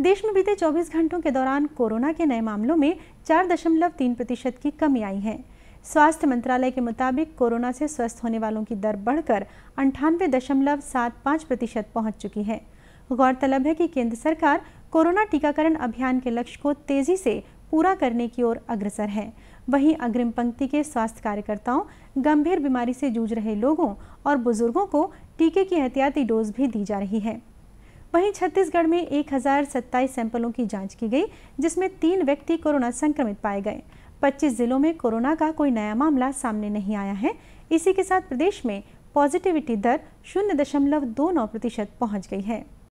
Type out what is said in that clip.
देश में बीते 24 घंटों के दौरान कोरोना के नए मामलों में 4.3 प्रतिशत की कमी आई है स्वास्थ्य मंत्रालय के मुताबिक कोरोना से स्वस्थ होने वालों की दर बढ़कर अंठानवे दशमलव सात पाँच प्रतिशत पहुँच चुकी है गौरतलब है कि केंद्र सरकार कोरोना टीकाकरण अभियान के लक्ष्य को तेजी से पूरा करने की ओर अग्रसर है वहीं अग्रिम पंक्ति के स्वास्थ्य कार्यकर्ताओं गंभीर बीमारी से जूझ रहे लोगों और बुजुर्गों को टीके की एहतियाती डोज भी दी जा रही है वहीं छत्तीसगढ़ में एक सैंपलों की जाँच की गई जिसमें तीन व्यक्ति कोरोना संक्रमित पाए गए 25 जिलों में कोरोना का कोई नया मामला सामने नहीं आया है इसी के साथ प्रदेश में पॉजिटिविटी दर शून्य दशमलव दो नौ प्रतिशत पहुँच गई है